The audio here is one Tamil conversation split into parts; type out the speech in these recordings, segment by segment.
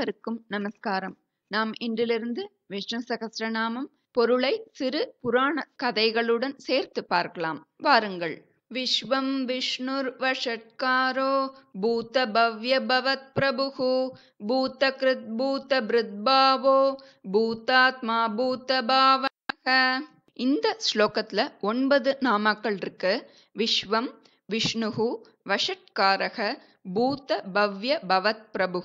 அனைவருக்கும் நமஸ்காரம் நாம் இன்றிலிருந்து விஷ்ணு சகசிரநாமம் பொருளை சிறு புராண கதைகளுடன் சேர்த்து பார்க்கலாம் வாருங்கள் விஸ்வம் வஷட்காரோ பூத பவ்ய பவத் பிரபு பூத கிருத் பூத பிருத்பாவோ பூதாத்மா பூத பாவக இந்த ஸ்லோகத்துல ஒன்பது நாமாக்கள் இருக்கு விஸ்வம் விஷ்ணுகு வஷட்காரக பூத்த பவ்ய பவத் பிரபு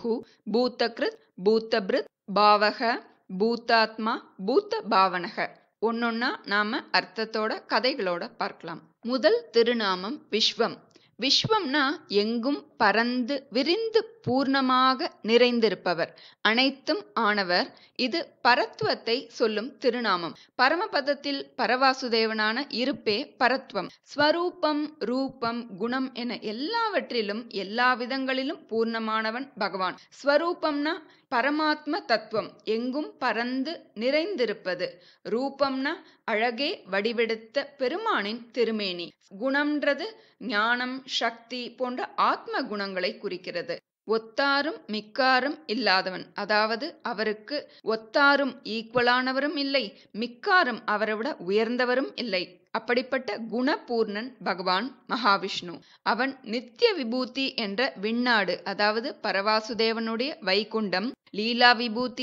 பூத்தகிருத் பூத்தபிருத் பாவக பூத்தாத்மா பூத்த பாவனக ஒன்னொன்னா நாம அர்த்தத்தோட கதைகளோட பார்க்கலாம் முதல் திருநாமம் விஸ்வம் விஸ்வம்னா எங்கும் பறந்து விரிந்து பூர்ணமாக நிறைந்திருப்பவர் அனைத்தும் ஆனவர் இது பரத்துவத்தை சொல்லும் திருநாமம் பரமபதத்தில் பரவாசுதேவனான இருப்பே பரத்வம் ஸ்வரூபம் ரூபம் குணம் என எல்லாவற்றிலும் எல்லா விதங்களிலும் பூர்ணமானவன் பகவான் ஸ்வரூபம்னா பரமாத்ம தத்துவம் எங்கும் பறந்து நிறைந்திருப்பது ரூபம்னா அழகே வடிவெடுத்த பெருமானின் திருமேனி குணம்ன்றது ஞானம் சக்தி போன்ற ஆத்ம குணங்களை குறிக்கிறது ஒத்தாரும் மிக்காரும் இல்லாதவன் அதாவது அவருக்கு ஒத்தாரும் ஈக்குவலானவரும் இல்லை மிக்காரும் அவரை விட உயர்ந்தவரும் இல்லை அப்படிப்பட்ட குணபூர்ணன் பகவான் மகாவிஷ்ணு அவன் நித்திய விபூதி என்ற விண்ணாடு அதாவது பரவாசுதேவனுடைய வைகுண்டம் லீலா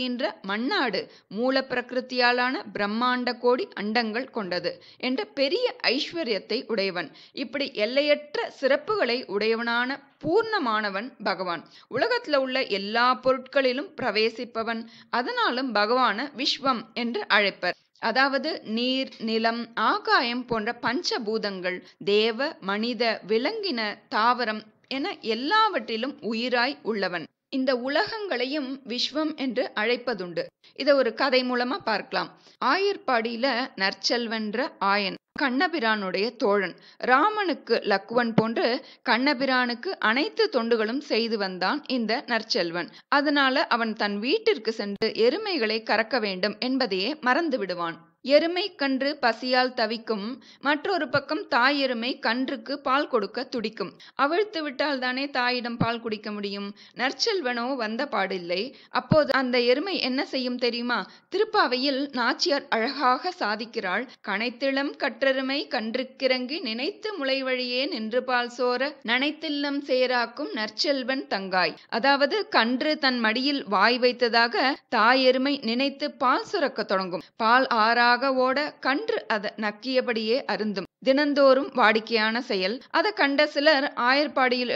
என்ற மண்ணாடு மூல பிரகிருத்தியாலான பிரம்மாண்ட கோடி அண்டங்கள் கொண்டது என்ற பெரிய ஐஸ்வர்யத்தை உடையவன் இப்படி எல்லையற்ற சிறப்புகளை உடையவனான பூர்ணமானவன் பகவான் உலகத்தில் உள்ள எல்லா பொருட்களிலும் பிரவேசிப்பவன் அதனாலும் பகவான விஸ்வம் என்று அழைப்பர் அதாவது நீர் நிலம் ஆகாயம் போன்ற பஞ்சபூதங்கள் தேவ மனித விலங்கின தாவரம் என எல்லாவற்றிலும் உயிராய் உள்ளவன் இந்த உலகங்களையும் விஸ்வம் என்று அழைப்பதுண்டு இதை ஒரு கதை மூலமா பார்க்கலாம் ஆயர்பாடியில நற்செல்வன்ற ஆயன் கண்ணபிரானுடைய தோழன் ராமனுக்கு லக்குவன் போன்று கண்ணபிரானுக்கு அனைத்து தொண்டுகளும் செய்து வந்தான் இந்த நற்செல்வன் அதனால அவன் தன் வீட்டிற்கு சென்று எருமைகளை கறக்க வேண்டும் என்பதையே மறந்து விடுவான் எருமை கன்று பசியால் தவிக்கும் மற்றொரு பக்கம் தாய் எருமை கன்றுக்கு பால் கொடுக்க துடிக்கும் அவிழ்த்து விட்டால் தானே தாயிடம் பால் குடிக்க முடியும் நற்செல்வனோ வந்த பாடில்லை அப்போது அந்த எருமை என்ன செய்யும் தெரியுமா திருப்பாவையில் நாச்சியார் அழகாக சாதிக்கிறாள் கனைத்திளம் கற்றெருமை கன்றுக்கிறங்கி நினைத்து முளை வழியே நின்று பால் சோர நனைத்தில்லம் சேராக்கும் நற்செல்வன் தங்காய் அதாவது கன்று தன் மடியில் வாய் வைத்ததாக தாய் எருமை நினைத்து பால் சுரக்க தொடங்கும் பால் ஆறா தானாக ஓட கன்று அதை நக்கியபடியே அருந்தும் தினந்தோறும் வாடிக்கையான செயல் அதை கண்ட சிலர் ஆயர்பாடியில்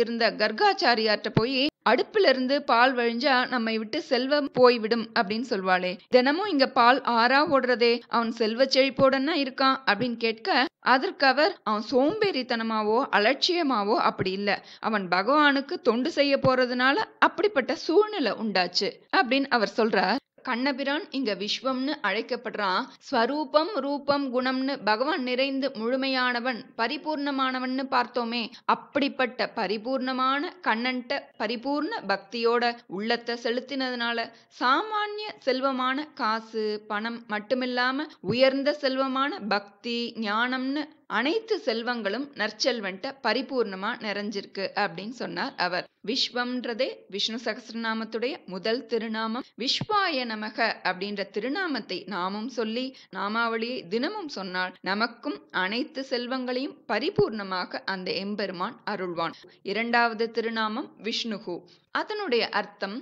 இருந்த கர்காச்சாரியார்ட்ட போய் அடுப்பிலிருந்து பால் வழிஞ்சா நம்மை விட்டு செல்வம் போய்விடும் அப்படின்னு சொல்வாளே தினமும் இங்க பால் ஆறா ஓடுறதே அவன் செல்வ செழிப்போடனா இருக்கான் அப்படின்னு கேட்க அதற்கவர் அவன் சோம்பேறித்தனமாவோ அலட்சியமாவோ அப்படி இல்ல அவன் பகவானுக்கு தொண்டு செய்ய போறதுனால அப்படிப்பட்ட சூழ்நிலை உண்டாச்சு அப்படின்னு அவர் சொல்றார் கண்ணபிரான் இங்க விஸ்வம்னு அழைக்கப்படுறான் ஸ்வரூபம் ரூபம் குணம்னு பகவான் நிறைந்து முழுமையானவன் பரிபூர்ணமானவன்னு பார்த்தோமே அப்படிப்பட்ட பரிபூர்ணமான கண்ணன்ட்ட பரிபூர்ண பக்தியோட உள்ளத்தை செலுத்தினதுனால சாமானிய செல்வமான காசு பணம் மட்டுமில்லாம உயர்ந்த செல்வமான பக்தி ஞானம்னு அனைத்து செல்வங்களும் நற்செல்வன்ட்ட பரிபூர்ணமா நிறைஞ்சிருக்கு அப்படின்னு சொன்னார் அவர் விஸ்வம்ன்றதே விஷ்ணு சகசிரநாமத்துடைய முதல் திருநாமம் விஸ்வாய நமக அப்படின்ற திருநாமத்தை நாமும் சொல்லி நாமாவளியை தினமும் சொன்னால் நமக்கும் அனைத்து செல்வங்களையும் பரிபூர்ணமாக அந்த எம்பெருமான் அருள்வான் இரண்டாவது திருநாமம் விஷ்ணுகு அதனுடைய அர்த்தம்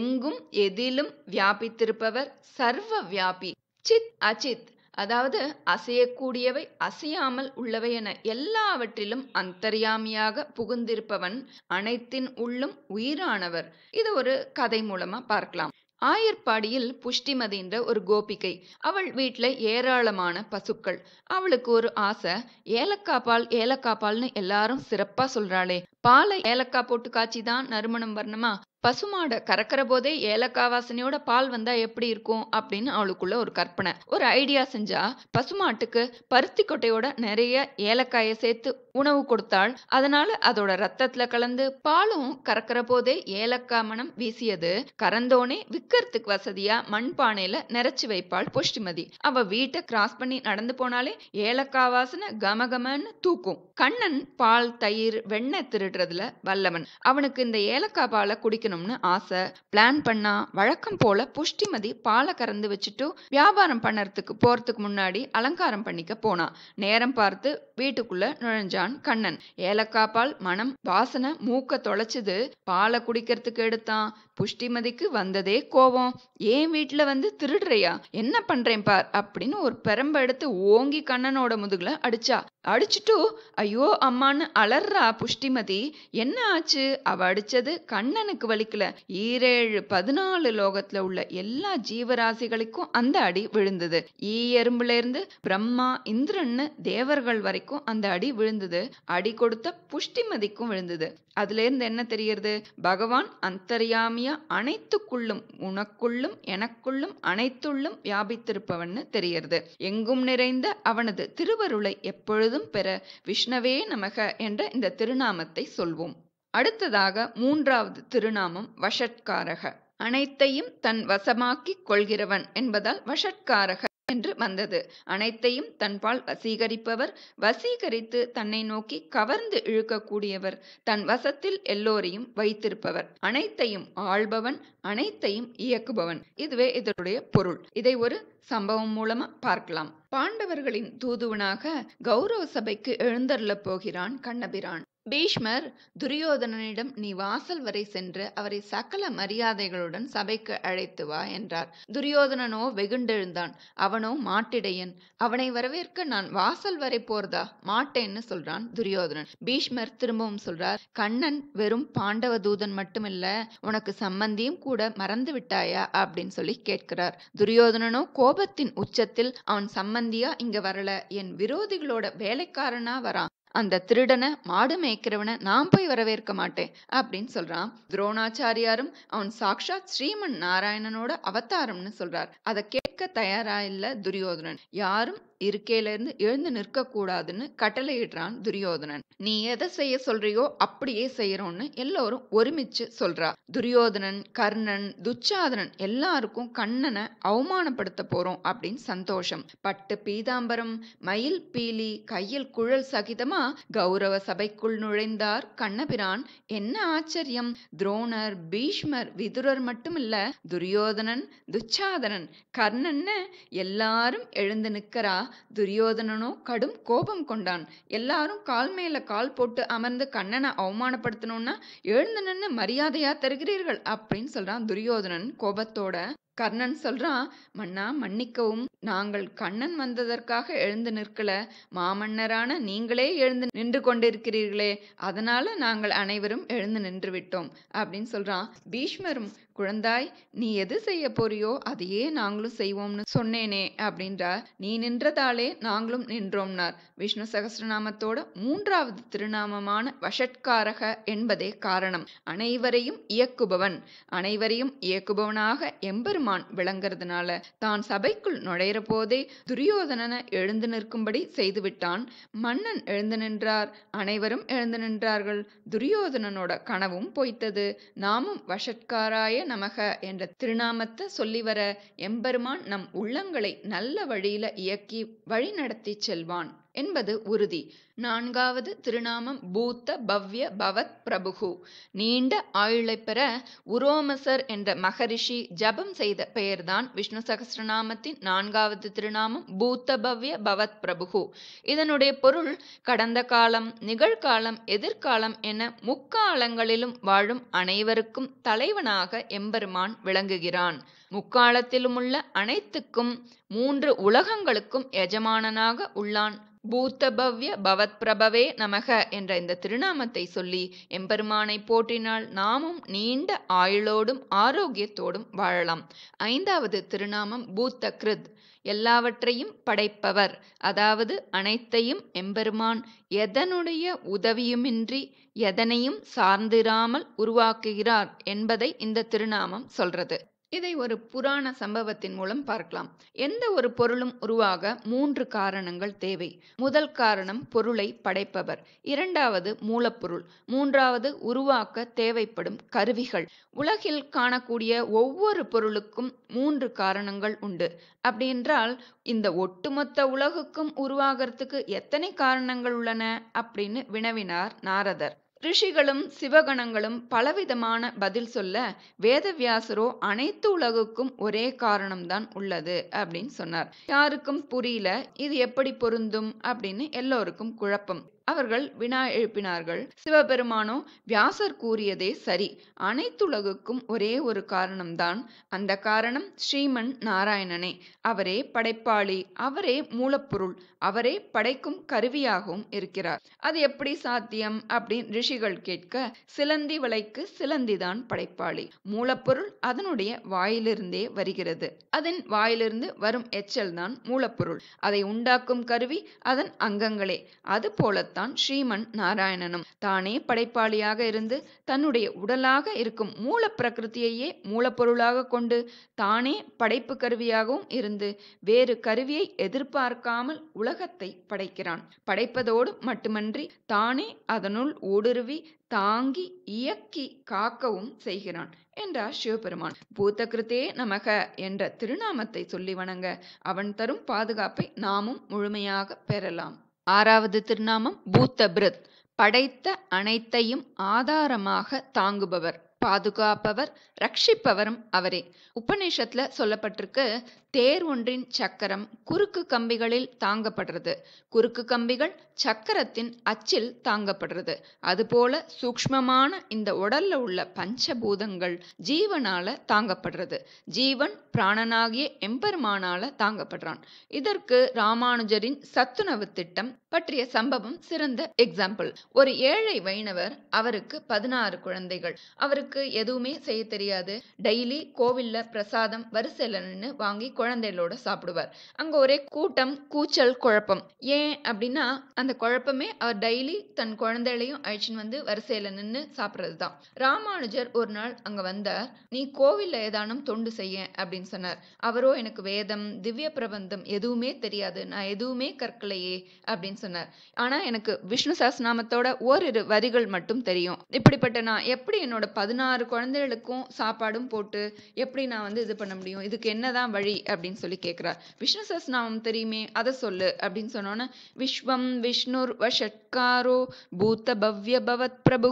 எங்கும் எதிலும் வியாபித்திருப்பவர் சர்வ வியாபி சித் அச்சித் அதாவது அசையக்கூடியவை அசையாமல் உள்ளவை என எல்லாவற்றிலும் அந்தரியாமியாக புகுந்திருப்பவன் அனைத்தின் உள்ளும் உயிரானவர் இது ஒரு கதை மூலமா பார்க்கலாம் ஆயர்பாடியில் புஷ்டிமதி என்ற ஒரு கோபிகை அவள் வீட்டில் ஏராளமான பசுக்கள் அவளுக்கு ஒரு ஆசை ஏலக்காய் பால் ஏலக்காய் பால்னு எல்லாரும் சிறப்பா சொல்றாளே பாலை ஏலக்காய் போட்டு காய்ச்சிதான் தான் நறுமணம் வரணுமா பசுமாடை கறக்கிற போதே ஏலக்காய் வாசனையோட பால் வந்தா எப்படி இருக்கும் அப்படின்னு அவளுக்குள்ள ஒரு கற்பனை ஒரு ஐடியா செஞ்சா பசுமாட்டுக்கு பருத்தி கொட்டையோட நிறைய ஏலக்காய சேர்த்து உணவு கொடுத்தாள் அதனால அதோட ரத்தத்துல கலந்து பாலும் கறக்கிற போதே ஏலக்காய் மனம் வீசியது கறந்தோனே விக்கிறதுக்கு வசதியா மண்பானையில நிறைச்சு வைப்பாள் புஷ்டிமதி அவ வீட்டை கிராஸ் பண்ணி நடந்து போனாலே ஏலக்காய் வாசனை கமகமன்னு தூக்கும் கண்ணன் பால் தயிர் வெண்ணெய் திருடுறதுல வல்லவன் அவனுக்கு இந்த ஏலக்காய் பாலை குடிக்கணும் வாங்கிக்கணும்னு ஆசை பிளான் பண்ணா வழக்கம் போல புஷ்டிமதி பாலை கறந்து வச்சுட்டு வியாபாரம் பண்ணறதுக்கு போறதுக்கு முன்னாடி அலங்காரம் பண்ணிக்க போனா நேரம் பார்த்து வீட்டுக்குள்ள நுழைஞ்சான் கண்ணன் ஏலக்காய் பால் மனம் வாசனை மூக்க தொலைச்சது பாலை குடிக்கிறதுக்கு எடுத்தான் புஷ்டிமதிக்கு வந்ததே கோபம் ஏன் வீட்டில் வந்து திருடுறையா என்ன பண்றேன் பார் அப்படின்னு ஒரு பெரம்ப எடுத்து ஓங்கி கண்ணனோட முதுகுல அடிச்சா அடிச்சுட்டு ஐயோ அம்மான்னு அலர்றா புஷ்டிமதி என்ன ஆச்சு அவ அடிச்சது கண்ணனுக்கு வலிக்கல ஈரேழு பதினாலு லோகத்துல உள்ள எல்லா ஜீவராசிகளுக்கும் அந்த அடி விழுந்தது ஈ எறும்புல இருந்து பிரம்மா இந்திரன்னு தேவர்கள் வரைக்கும் அந்த அடி விழுந்தது அடி கொடுத்த புஷ்டிமதிக்கும் விழுந்தது அதுல இருந்து என்ன தெரியறது பகவான் அந்தரியாமிய ஆகிய அனைத்துக்குள்ளும் உனக்குள்ளும் எனக்குள்ளும் அனைத்துள்ளும் வியாபித்திருப்பவன் தெரிகிறது எங்கும் நிறைந்த அவனது திருவருளை எப்பொழுதும் பெற விஷ்ணவே நமக என்ற இந்த திருநாமத்தை சொல்வோம் அடுத்ததாக மூன்றாவது திருநாமம் வஷட்காரக அனைத்தையும் தன் வசமாக்கிக் கொள்கிறவன் என்பதால் வஷட்காரக என்று வந்தது அனைத்தையும் தன்பால் வசீகரிப்பவர் வசீகரித்து தன்னை நோக்கி கவர்ந்து இழுக்கக்கூடியவர் தன் வசத்தில் எல்லோரையும் வைத்திருப்பவர் அனைத்தையும் ஆள்பவன் அனைத்தையும் இயக்குபவன் இதுவே இதனுடைய பொருள் இதை ஒரு சம்பவம் மூலமா பார்க்கலாம் பாண்டவர்களின் தூதுவனாக கௌரவ சபைக்கு எழுந்தருளப் போகிறான் கண்ணபிரான் பீஷ்மர் துரியோதனனிடம் நீ வாசல் வரை சென்று அவரை சகல மரியாதைகளுடன் சபைக்கு அழைத்து வா என்றார் துரியோதனனோ வெகுண்டெழுந்தான் அவனோ மாட்டிடையன் அவனை வரவேற்க நான் வாசல் வரை போறதா மாட்டேன்னு சொல்றான் துரியோதனன் பீஷ்மர் திரும்பவும் சொல்றார் கண்ணன் வெறும் பாண்டவ தூதன் மட்டுமில்ல உனக்கு சம்பந்தியும் கூட மறந்து விட்டாயா அப்படின்னு சொல்லி கேட்கிறார் துரியோதனனோ கோபத்தின் உச்சத்தில் அவன் சம்பந்தியா இங்க வரல என் விரோதிகளோட வேலைக்காரனா வரான் அந்த திருடனை மாடு மேய்க்கிறவனை நான் போய் வரவேற்க மாட்டேன் அப்படின்னு சொல்றான் துரோணாச்சாரியாரும் அவன் சாக்ஷாத் ஸ்ரீமன் நாராயணனோட அவதாரம்னு சொல்றார் அதை கேட்க தயாரா இல்ல துரியோதனன் யாரும் இருக்கையிலிருந்து எழுந்து நிற்கக்கூடாதுன்னு கட்டளையிடுறான் துரியோதனன் நீ எதை செய்ய சொல்றியோ அப்படியே செய்யறோம்னு எல்லாரும் ஒருமிச்சு சொல்றா துரியோதனன் கர்ணன் துச்சாதனன் எல்லாருக்கும் கண்ணனை அவமானப்படுத்த போறோம் அப்படின்னு சந்தோஷம் பட்டு பீதாம்பரம் மயில் பீலி கையில் குழல் சகிதமா கௌரவ சபைக்குள் நுழைந்தார் கண்ணபிரான் என்ன ஆச்சரியம் துரோணர் பீஷ்மர் விதுரர் மட்டுமில்ல துரியோதனன் துச்சாதனன் கர்ணன்னு எல்லாரும் எழுந்து நிற்கிறா துரியோதனனோ கடும் கோபம் கொண்டான் எல்லாரும் கால் மேல கால் போட்டு அமர்ந்து கண்ணனை அவமானப்படுத்தணும்னா எழுந்து நின்று மரியாதையா தருகிறீர்கள் அப்படின்னு சொல்றான் துரியோதனன் கோபத்தோட கர்ணன் சொல்றான் மன்னா மன்னிக்கவும் நாங்கள் கண்ணன் வந்ததற்காக எழுந்து நிற்கல மாமன்னரான நீங்களே எழுந்து நின்று கொண்டிருக்கிறீர்களே அதனால நாங்கள் அனைவரும் எழுந்து நின்று விட்டோம் அப்படின்னு சொல்றான் பீஷ்மரும் குழந்தாய் நீ எது செய்ய போறியோ அதையே நாங்களும் செய்வோம்னு சொன்னேனே அப்படின்றார் நீ நின்றதாலே நாங்களும் நின்றோம்னார் விஷ்ணு சகசிரநாமத்தோட மூன்றாவது திருநாமமான வஷட்காரக என்பதே காரணம் அனைவரையும் இயக்குபவன் அனைவரையும் இயக்குபவனாக எம்பெரும் எம்பெருமான் விளங்குறதுனால தான் சபைக்குள் நுழையிற போதே துரியோதனனை எழுந்து நிற்கும்படி செய்துவிட்டான் மன்னன் எழுந்து நின்றார் அனைவரும் எழுந்து நின்றார்கள் துரியோதனனோட கனவும் பொய்த்தது நாமும் வஷட்காராய நமக என்ற திருநாமத்தை சொல்லி வர எம்பெருமான் நம் உள்ளங்களை நல்ல வழியில இயக்கி வழிநடத்தி செல்வான் என்பது உறுதி நான்காவது திருநாமம் பூத்த பவ்ய பவத் பிரபுகு நீண்ட ஆயுளை பெற உரோமசர் என்ற மகரிஷி ஜபம் செய்த பெயர்தான் விஷ்ணு சகசிரநாமத்தின் நான்காவது திருநாமம் பூத்த பவ்ய பவத் பிரபுகு இதனுடைய பொருள் கடந்த காலம் நிகழ்காலம் எதிர்காலம் என முக்காலங்களிலும் வாழும் அனைவருக்கும் தலைவனாக எம்பெருமான் விளங்குகிறான் முக்காலத்திலுமுள்ள அனைத்துக்கும் மூன்று உலகங்களுக்கும் எஜமானனாக உள்ளான் பவ்ய பவத் பிரபவே நமக என்ற இந்த திருநாமத்தை சொல்லி எம்பெருமானை போற்றினால் நாமும் நீண்ட ஆயுளோடும் ஆரோக்கியத்தோடும் வாழலாம் ஐந்தாவது திருநாமம் பூத்த கிருத் எல்லாவற்றையும் படைப்பவர் அதாவது அனைத்தையும் எம்பெருமான் எதனுடைய உதவியுமின்றி எதனையும் சார்ந்திராமல் உருவாக்குகிறார் என்பதை இந்த திருநாமம் சொல்றது இதை ஒரு புராண சம்பவத்தின் மூலம் பார்க்கலாம் எந்த ஒரு பொருளும் உருவாக மூன்று காரணங்கள் தேவை முதல் காரணம் பொருளை படைப்பவர் இரண்டாவது மூலப்பொருள் மூன்றாவது உருவாக்க தேவைப்படும் கருவிகள் உலகில் காணக்கூடிய ஒவ்வொரு பொருளுக்கும் மூன்று காரணங்கள் உண்டு அப்படின்றால் இந்த ஒட்டுமொத்த உலகுக்கும் உருவாகிறதுக்கு எத்தனை காரணங்கள் உள்ளன அப்படின்னு வினவினார் நாரதர் ரிஷிகளும் சிவகணங்களும் பலவிதமான பதில் சொல்ல வேதவியாசரோ அனைத்து உலகுக்கும் ஒரே காரணம்தான் உள்ளது அப்படின்னு சொன்னார் யாருக்கும் புரியல இது எப்படி பொருந்தும் அப்படின்னு எல்லோருக்கும் குழப்பம் அவர்கள் வினா எழுப்பினார்கள் சிவபெருமானோ வியாசர் கூறியதே சரி அனைத்துலகுக்கும் ஒரே ஒரு காரணம்தான் அந்த காரணம் ஸ்ரீமன் நாராயணனே அவரே படைப்பாளி அவரே மூலப்பொருள் அவரே படைக்கும் கருவியாகவும் இருக்கிறார் அது எப்படி சாத்தியம் அப்படின்னு ரிஷிகள் கேட்க சிலந்தி வலைக்கு சிலந்திதான் படைப்பாளி மூலப்பொருள் அதனுடைய வாயிலிருந்தே வருகிறது அதன் வாயிலிருந்து வரும் எச்சல் தான் மூலப்பொருள் அதை உண்டாக்கும் கருவி அதன் அங்கங்களே அது போல போலத்தான் ஸ்ரீமன் நாராயணனும் தானே படைப்பாளியாக இருந்து தன்னுடைய உடலாக இருக்கும் மூல பிரகிருத்தியையே மூலப்பொருளாக கொண்டு தானே படைப்பு கருவியாகவும் இருந்து வேறு கருவியை எதிர்பார்க்காமல் உலகத்தை படைக்கிறான் படைப்பதோடு மட்டுமன்றி தானே அதனுள் ஊடுருவி தாங்கி இயக்கி காக்கவும் செய்கிறான் என்றார் சிவபெருமான் பூத்தகிருத்தே நமக என்ற திருநாமத்தை சொல்லி வணங்க அவன் தரும் பாதுகாப்பை நாமும் முழுமையாக பெறலாம் ஆறாவது திருநாமம் பூத்த பிரத் படைத்த அனைத்தையும் ஆதாரமாக தாங்குபவர் பாதுகாப்பவர் ரட்சிப்பவரும் அவரே உபநிஷத்துல சொல்லப்பட்டிருக்கு தேர் ஒன்றின் சக்கரம் குறுக்கு கம்பிகளில் தாங்கப்படுறது குறுக்கு கம்பிகள் சக்கரத்தின் அச்சில் தாங்கப்படுறது அதுபோல சூக்மமான இந்த உடல்ல உள்ள பஞ்சபூதங்கள் ஜீவனால தாங்கப்படுறது ஜீவன் பிராணனாகிய எம்பெருமானால தாங்கப்படுறான் இதற்கு ராமானுஜரின் சத்துணவு திட்டம் பற்றிய சம்பவம் சிறந்த எக்ஸாம்பிள் ஒரு ஏழை வைணவர் அவருக்கு பதினாறு குழந்தைகள் அவருக்கு எதுவுமே செய்ய தெரியாது டெய்லி கோவில்ல பிரசாதம் வரிசையில் நின்று வாங்கி குழந்தைகளோட சாப்பிடுவார் அங்க ஒரே கூட்டம் கூச்சல் குழப்பம் ஏன் அப்படின்னா அந்த குழப்பமே அவர் டெய்லி தன் குழந்தைகளையும் அழிச்சுன்னு வந்து வரிசையில நின்று சாப்பிட்றது தான் ராமானுஜர் ஒரு நாள் அங்க வந்தார் நீ கோவில்ல ஏதானும் தொண்டு செய்ய அப்படின்னு அப்படின்னு சொன்னார் அவரோ எனக்கு வேதம் திவ்ய பிரபந்தம் எதுவுமே தெரியாது நான் எதுவுமே கற்கலையே அப்படின்னு சொன்னார் ஆனா எனக்கு விஷ்ணு சாஸ்நாமத்தோட ஓரிரு வரிகள் மட்டும் தெரியும் இப்படிப்பட்ட நான் எப்படி என்னோட பதினாறு குழந்தைகளுக்கும் சாப்பாடும் போட்டு எப்படி நான் வந்து இது பண்ண முடியும் இதுக்கு என்னதான் வழி அப்படின்னு சொல்லி கேட்கிறார் விஷ்ணு சாஸ்நாமம் தெரியுமே அதை சொல்லு அப்படின்னு சொன்னோன்னு விஸ்வம் விஷ்ணுர் வஷட்காரோ பூத்த பவ்ய பவத் பிரபு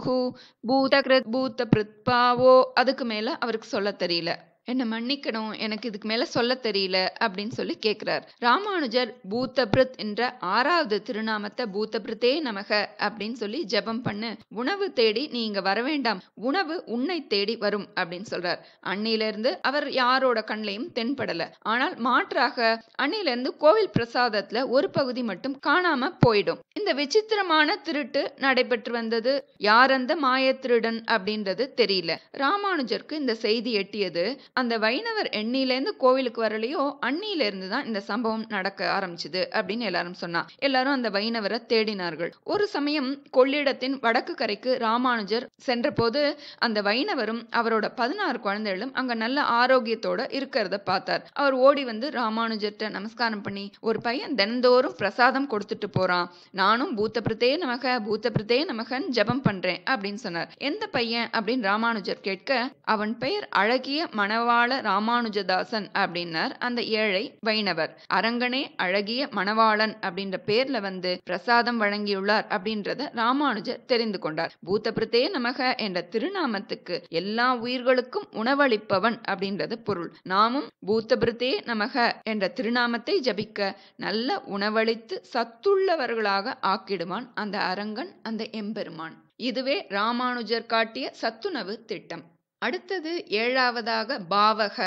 கிருத் பூத்த பிரித்பாவோ அதுக்கு மேல அவருக்கு சொல்ல தெரியல என்ன மன்னிக்கணும் எனக்கு இதுக்கு மேல சொல்ல தெரியல அப்படின்னு சொல்லி கேட்கிறார் ராமானுஜர் பூத்தபிரத் என்ற ஆறாவது திருநாமத்தை பூத்தபிருத்தே நமக அப்படின்னு சொல்லி ஜெபம் பண்ணு உணவு தேடி நீ இங்க வர வேண்டாம் உணவு உன்னை தேடி வரும் அப்படின்னு சொல்றார் இருந்து அவர் யாரோட கண்ணையும் தென்படல ஆனால் மாற்றாக இருந்து கோவில் பிரசாதத்துல ஒரு பகுதி மட்டும் காணாம போயிடும் இந்த விசித்திரமான திருட்டு நடைபெற்று வந்தது யார் அந்த மாய திருடன் அப்படின்றது தெரியல ராமானுஜருக்கு இந்த செய்தி எட்டியது அந்த வைணவர் எண்ணிலேருந்து கோவிலுக்கு வரலையோ அன்னியிலேருந்து தான் இந்த சம்பவம் நடக்க ஆரம்பிச்சது அப்படின்னு எல்லாரும் சொன்னா எல்லாரும் அந்த வைணவரை தேடினார்கள் ஒரு சமயம் கொள்ளிடத்தின் வடக்கு கரைக்கு ராமானுஜர் சென்றபோது அந்த வைணவரும் அவரோட பதினாறு குழந்தைகளும் அங்க நல்ல ஆரோக்கியத்தோட இருக்கிறத பார்த்தார் அவர் ஓடி வந்து ராமானுஜர்கிட்ட நமஸ்காரம் பண்ணி ஒரு பையன் தினந்தோறும் பிரசாதம் கொடுத்துட்டு போறான் நானும் பூத்த பிரதே நமக பூத்த பிரதே நமகன் ஜபம் பண்றேன் அப்படின்னு சொன்னார் எந்த பையன் அப்படின்னு ராமானுஜர் கேட்க அவன் பெயர் அழகிய மனவ மணவாள ராமானுஜதாசன் அப்படின்னார் அந்த ஏழை வைணவர் அரங்கனே அழகிய மணவாளன் அப்படின்ற பேர்ல வந்து பிரசாதம் வழங்கியுள்ளார் அப்படின்றத ராமானுஜர் தெரிந்து கொண்டார் பூத்தபிரதே நமக என்ற திருநாமத்துக்கு எல்லா உயிர்களுக்கும் உணவளிப்பவன் அப்படின்றது பொருள் நாமும் பூத்தபிரதே நமக என்ற திருநாமத்தை ஜபிக்க நல்ல உணவளித்து சத்துள்ளவர்களாக ஆக்கிடுவான் அந்த அரங்கன் அந்த எம்பெருமான் இதுவே ராமானுஜர் காட்டிய சத்துணவு திட்டம் அடுத்தது ஏழாவதாக பாவக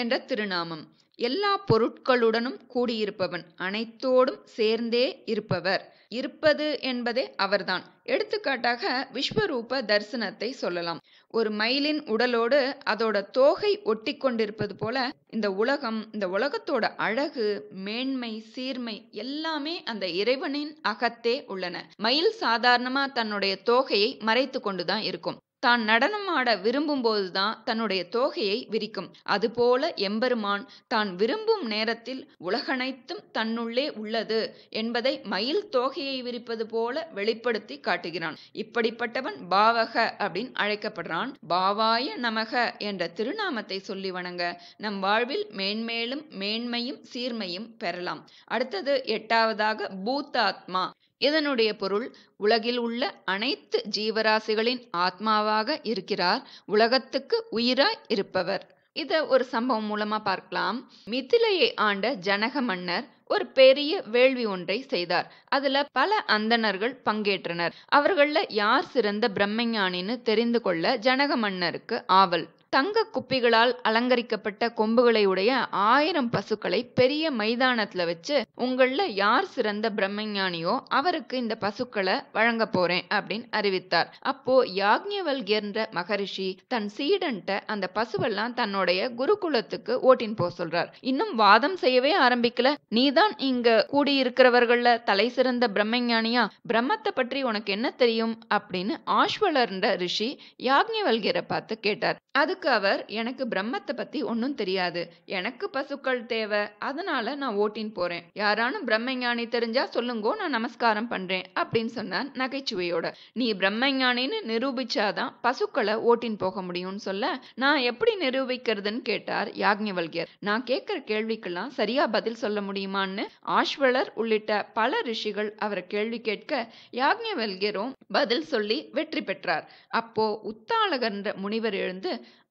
என்ற திருநாமம் எல்லா பொருட்களுடனும் கூடியிருப்பவன் அனைத்தோடும் சேர்ந்தே இருப்பவர் இருப்பது என்பதே அவர்தான் எடுத்துக்காட்டாக விஸ்வரூப தரிசனத்தை சொல்லலாம் ஒரு மயிலின் உடலோடு அதோட தோகை ஒட்டி கொண்டிருப்பது போல இந்த உலகம் இந்த உலகத்தோட அழகு மேன்மை சீர்மை எல்லாமே அந்த இறைவனின் அகத்தே உள்ளன மயில் சாதாரணமா தன்னுடைய தோகையை மறைத்து கொண்டுதான் இருக்கும் தான் நடனமாட விரும்பும்போதுதான் தன்னுடைய தோகையை விரிக்கும் அதுபோல எம்பெருமான் தான் விரும்பும் நேரத்தில் உலகனைத்தும் தன்னுள்ளே உள்ளது என்பதை மயில் தோகையை விரிப்பது போல வெளிப்படுத்தி காட்டுகிறான் இப்படிப்பட்டவன் பாவக அப்படின்னு அழைக்கப்படுறான் பாவாய நமக என்ற திருநாமத்தை சொல்லி வணங்க நம் வாழ்வில் மேன்மேலும் மேன்மையும் சீர்மையும் பெறலாம் அடுத்தது எட்டாவதாக பூத்தாத்மா இதனுடைய பொருள் உலகில் உள்ள அனைத்து ஜீவராசிகளின் ஆத்மாவாக இருக்கிறார் உலகத்துக்கு உயிராய் இருப்பவர் இத ஒரு சம்பவம் மூலமா பார்க்கலாம் மிதிலையை ஆண்ட ஜனக மன்னர் ஒரு பெரிய வேள்வி ஒன்றை செய்தார் அதுல பல அந்தணர்கள் பங்கேற்றனர் அவர்கள்ல யார் சிறந்த பிரம்மஞானின்னு தெரிந்து கொள்ள ஜனக மன்னருக்கு ஆவல் தங்க குப்பிகளால் அலங்கரிக்கப்பட்ட கொம்புகளை உடைய ஆயிரம் பசுக்களை பெரிய மைதானத்துல வச்சு உங்கள யார் சிறந்த பிரம்மஞானியோ அவருக்கு இந்த பசுக்களை வழங்க போறேன் அப்படின்னு அறிவித்தார் அப்போ யாக்ஞவல்யர்ன்ற மகரிஷி தன் சீடன்ட்ட அந்த பசுவெல்லாம் தன்னுடைய குருகுலத்துக்கு ஓட்டின் போ சொல்றார் இன்னும் வாதம் செய்யவே ஆரம்பிக்கல நீதான் இங்க கூடியிருக்கிறவர்கள்ல தலை சிறந்த பிரம்மஞானியா பிரம்மத்தை பற்றி உனக்கு என்ன தெரியும் அப்படின்னு ஆஷ்வலர்ன்ற ரிஷி யாக்ஞவல்கியரை பார்த்து கேட்டார் அதுக்கு அதுக்கு அவர் எனக்கு பிரம்மத்தை பத்தி ஒன்றும் தெரியாது எனக்கு பசுக்கள் தேவை அதனால நான் ஓட்டின்னு போறேன் யாரானும் பிரம்மஞானி தெரிஞ்சா சொல்லுங்கோ நான் நமஸ்காரம் பண்றேன் அப்படின்னு சொன்னார் நகைச்சுவையோட நீ பிரம்மஞானின்னு நிரூபிச்சாதான் பசுக்களை ஓட்டின் போக முடியும்னு சொல்ல நான் எப்படி நிரூபிக்கிறதுன்னு கேட்டார் யாக்ஞவல்யர் நான் கேட்கிற கேள்விக்கெல்லாம் சரியா பதில் சொல்ல முடியுமான்னு ஆஷ்வலர் உள்ளிட்ட பல ரிஷிகள் அவரை கேள்வி கேட்க யாக்ஞவல்யரும் பதில் சொல்லி வெற்றி பெற்றார் அப்போ உத்தாளகன்ற முனிவர் எழுந்து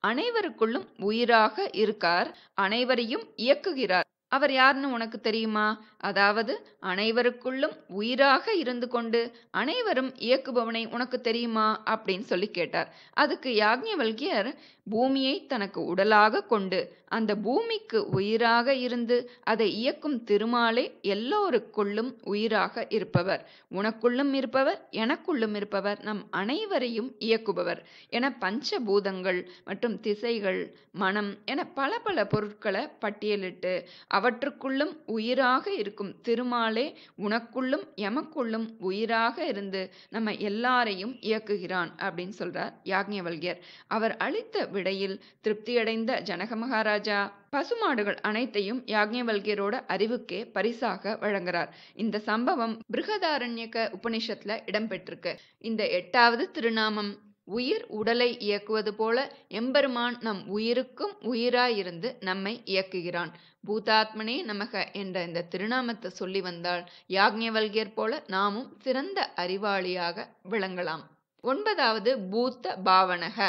அனைவருக்குள்ளும் உயிராக இருக்கார் அனைவரையும் இயக்குகிறார் அவர் யாருன்னு உனக்கு தெரியுமா அதாவது அனைவருக்குள்ளும் உயிராக இருந்து கொண்டு அனைவரும் இயக்குபவனை உனக்கு தெரியுமா அப்படின்னு சொல்லி கேட்டார் அதுக்கு யாக்ஞவல்கியர் பூமியை தனக்கு உடலாக கொண்டு அந்த பூமிக்கு உயிராக இருந்து அதை இயக்கும் திருமாலே எல்லோருக்குள்ளும் உயிராக இருப்பவர் உனக்குள்ளும் இருப்பவர் எனக்குள்ளும் இருப்பவர் நம் அனைவரையும் இயக்குபவர் என பஞ்சபூதங்கள் மற்றும் திசைகள் மனம் என பல பல பொருட்களை பட்டியலிட்டு அவற்றுக்குள்ளும் உயிராக இருக்கும் திருமாலே உனக்குள்ளும் எமக்குள்ளும் உயிராக இருந்து நம்ம எல்லாரையும் இயக்குகிறான் அப்படின்னு சொல்றார் யாக்ஞவல்யர் அவர் அளித்த விடையில் திருப்தியடைந்த ஜனக மகாராஜா பசுமாடுகள் அனைத்தையும் யாக்ஞவல்கியரோட அறிவுக்கே பரிசாக வழங்குறார் இந்த சம்பவம் பிருகதாரண்யக உபனிஷத்துல இடம்பெற்றிருக்கு இந்த எட்டாவது திருநாமம் உயிர் உடலை இயக்குவது போல எம்பெருமான் நம் உயிருக்கும் உயிராயிருந்து நம்மை இயக்குகிறான் பூதாத்மனே நமக என்ற இந்த திருநாமத்தை சொல்லி வந்தால் யாக்ஞவல்கியர் போல நாமும் சிறந்த அறிவாளியாக விளங்கலாம் ஒன்பதாவது பூத்த பாவனக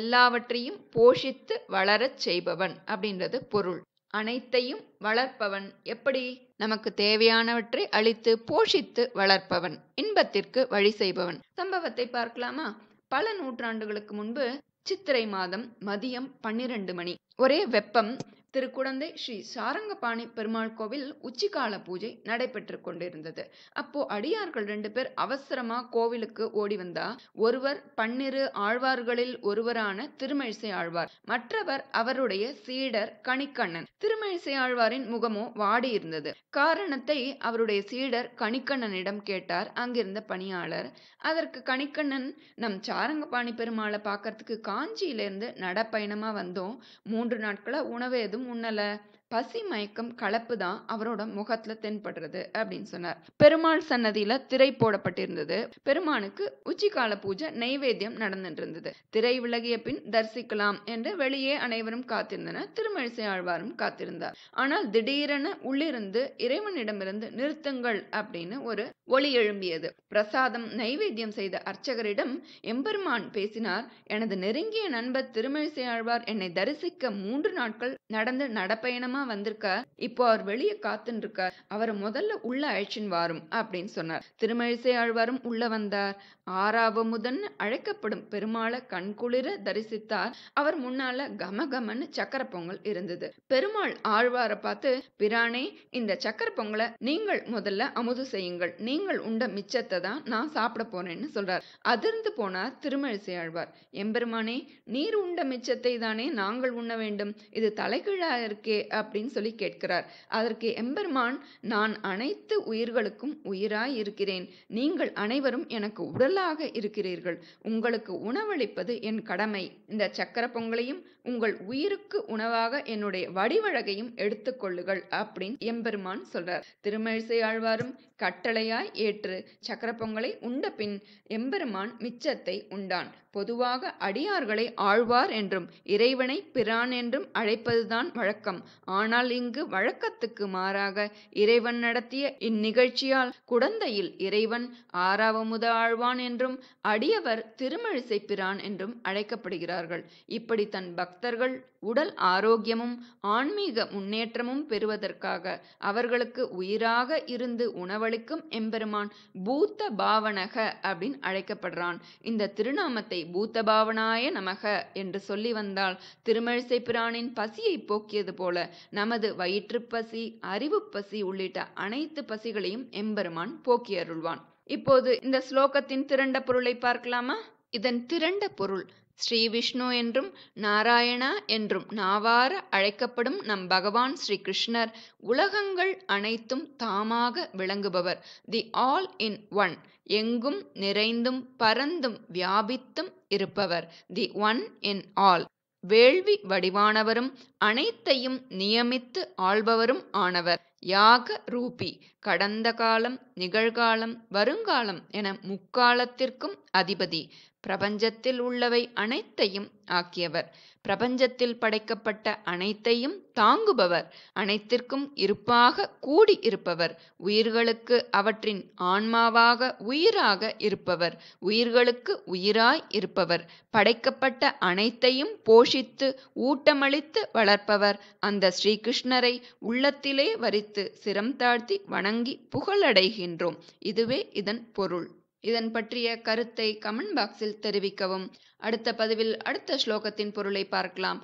எல்லாவற்றையும் போஷித்து வளரச் செய்பவன் அப்படின்றது பொருள் அனைத்தையும் வளர்ப்பவன் எப்படி நமக்கு தேவையானவற்றை அளித்து போஷித்து வளர்ப்பவன் இன்பத்திற்கு வழி செய்பவன் சம்பவத்தை பார்க்கலாமா பல நூற்றாண்டுகளுக்கு முன்பு சித்திரை மாதம் மதியம் பன்னிரண்டு மணி ஒரே வெப்பம் திருக்குடந்தை ஸ்ரீ சாரங்கபாணி பெருமாள் கோவில் உச்சிக்கால பூஜை நடைபெற்று கொண்டிருந்தது அப்போ அடியார்கள் ரெண்டு பேர் அவசரமா கோவிலுக்கு ஓடி வந்தா ஒருவர் பன்னிரு ஆழ்வார்களில் ஒருவரான திருமழிசை ஆழ்வார் மற்றவர் அவருடைய சீடர் கணிக்கண்ணன் திருமழிசை ஆழ்வாரின் முகமோ வாடி இருந்தது காரணத்தை அவருடைய சீடர் கணிக்கண்ணனிடம் கேட்டார் அங்கிருந்த பணியாளர் அதற்கு கணிக்கண்ணன் நம் சாரங்கபாணி பெருமாளை பார்க்கறதுக்கு காஞ்சியிலிருந்து நடப்பயணமா வந்தோம் மூன்று நாட்களா உணவு எதுவும் முன்னல பசி மயக்கம் கலப்பு தான் அவரோட முகத்துல தென்படுறது அப்படின்னு சொன்னார் பெருமாள் சன்னதியில திரை போடப்பட்டிருந்தது பெருமானுக்கு உச்சிகால பூஜை நைவேத்தியம் நடந்துட்டு இருந்தது திரை விலகிய பின் தரிசிக்கலாம் என்று வெளியே அனைவரும் காத்திருந்தனர் திருமழிசை ஆழ்வாரும் காத்திருந்தார் ஆனால் திடீரென உள்ளிருந்து இறைவனிடமிருந்து நிறுத்துங்கள் அப்படின்னு ஒரு ஒளி எழும்பியது பிரசாதம் நைவேத்தியம் செய்த அர்ச்சகரிடம் எம்பெருமான் பேசினார் எனது நெருங்கிய நண்பர் திருமழிசை ஆழ்வார் என்னை தரிசிக்க மூன்று நாட்கள் நடந்து நடப்பயணம் வேகமா வந்திருக்க இப்போ அவர் வெளியே காத்துன்னு இருக்கார் அவரை முதல்ல உள்ள அழைச்சின்னு வாரும் அப்படின்னு சொன்னார் திருமழிசை ஆழ்வாரும் உள்ள வந்தார் ஆறாவ முதன் அழைக்கப்படும் பெருமாளை கண் குளிர தரிசித்தார் அவர் முன்னால கமகமன்னு சக்கர பொங்கல் இருந்தது பெருமாள் ஆழ்வாரை பார்த்து பிரானே இந்த சக்கர பொங்கலை நீங்கள் முதல்ல அமுது செய்யுங்கள் நீங்கள் உண்ட மிச்சத்தை தான் நான் சாப்பிட போறேன்னு சொல்றார் அதிர்ந்து போனார் திருமழிசை ஆழ்வார் எம்பெருமானே நீர் உண்ட மிச்சத்தை தானே நாங்கள் உண்ண வேண்டும் இது தலைகீழா இருக்கே அப்படின்னு சொல்லி கேட்கிறார் அதற்கு எம்பெருமான் நான் அனைத்து உயிர்களுக்கும் உயிராய் இருக்கிறேன் நீங்கள் அனைவரும் எனக்கு உடலாக இருக்கிறீர்கள் உங்களுக்கு உணவளிப்பது என் கடமை இந்த சக்கர பொங்கலையும் உங்கள் உயிருக்கு உணவாக என்னுடைய வடிவழகையும் எடுத்துக்கொள்ளுங்கள் அப்படின்னு எம்பெருமான் சொல்றார் திருமழிசை ஆழ்வாரும் கட்டளையாய் ஏற்று சக்கர பொங்கலை உண்ட பின் எம்பெருமான் மிச்சத்தை உண்டான் பொதுவாக அடியார்களை ஆழ்வார் என்றும் இறைவனை பிரான் என்றும் அழைப்பதுதான் வழக்கம் ஆனால் இங்கு வழக்கத்துக்கு மாறாக இறைவன் நடத்திய இந்நிகழ்ச்சியால் குடந்தையில் இறைவன் ஆறாவமுத ஆழ்வான் என்றும் அடியவர் திருமழிசை பிரான் என்றும் அழைக்கப்படுகிறார்கள் இப்படி தன் பக்தர்கள் உடல் ஆரோக்கியமும் ஆன்மீக முன்னேற்றமும் பெறுவதற்காக அவர்களுக்கு உயிராக இருந்து உணவளிக்கும் எம்பெருமான் பூத்த பாவனக அப்படின்னு அழைக்கப்படுறான் இந்த திருநாமத்தை பூத்த பாவனாய நமக என்று சொல்லி வந்தால் திருமழிசை பிரானின் பசியை போக்கியது போல நமது வயிற்றுப்பசி அறிவு பசி உள்ளிட்ட அனைத்து பசிகளையும் எம்பெருமான் போக்கி அருள்வான் இப்போது இந்த ஸ்லோகத்தின் திரண்ட பொருளை பார்க்கலாமா இதன் திரண்ட பொருள் ஸ்ரீ விஷ்ணு என்றும் நாராயணா என்றும் நாவார அழைக்கப்படும் நம் பகவான் ஸ்ரீ கிருஷ்ணர் உலகங்கள் அனைத்தும் தாமாக விளங்குபவர் தி ஆல் இன் ஒன் எங்கும் நிறைந்தும் பரந்தும் வியாபித்தும் இருப்பவர் தி ஒன் இன் ஆல் வேள்வி வடிவானவரும் அனைத்தையும் நியமித்து ஆள்பவரும் ஆனவர் யாக ரூபி கடந்த காலம் நிகழ்காலம் வருங்காலம் என முக்காலத்திற்கும் அதிபதி பிரபஞ்சத்தில் உள்ளவை அனைத்தையும் ஆக்கியவர் பிரபஞ்சத்தில் படைக்கப்பட்ட அனைத்தையும் தாங்குபவர் அனைத்திற்கும் இருப்பாக கூடி இருப்பவர் உயிர்களுக்கு அவற்றின் ஆன்மாவாக உயிராக இருப்பவர் உயிர்களுக்கு உயிராய் இருப்பவர் படைக்கப்பட்ட அனைத்தையும் போஷித்து ஊட்டமளித்து வளர்ப்பவர் அந்த ஸ்ரீகிருஷ்ணரை உள்ளத்திலே வரித்து சிரம் தாழ்த்தி வணங்கி புகழடைகின்றோம் இதுவே இதன் பொருள் இதன் பற்றிய கருத்தை கமெண்ட் பாக்ஸில் தெரிவிக்கவும் அடுத்த பதிவில் அடுத்த ஸ்லோகத்தின் பொருளை பார்க்கலாம்